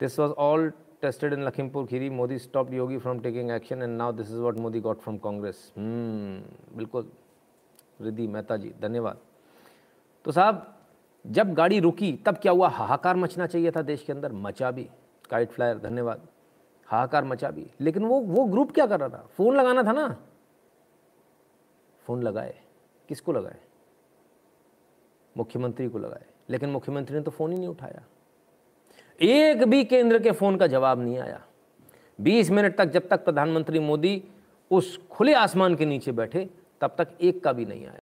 this was all tested in Lakhimpur Kheri Modi stop Yogi from taking action and now this is what Modi got from Congress बिल्कुल रिद्धि मेहता जी धन्यवाद तो साहब जब गाड़ी रुकी तब क्या हुआ हाहाकार मचना चाहिए था देश के अंदर मचा भी काइट फ्लायर धन्यवाद हाहाकार मचा भी लेकिन वो वो ग्रुप क्या कर रहा था फ़ोन लगाना था ना फ़ोन लगाए किसको लगाए मुख्यमंत्री को लगाए लेकिन मुख्यमंत्री ने तो फ़ोन ही नहीं उठाया एक भी केंद्र के फ़ोन का जवाब नहीं आया 20 मिनट तक जब तक प्रधानमंत्री मोदी उस खुले आसमान के नीचे बैठे तब तक एक का भी नहीं आया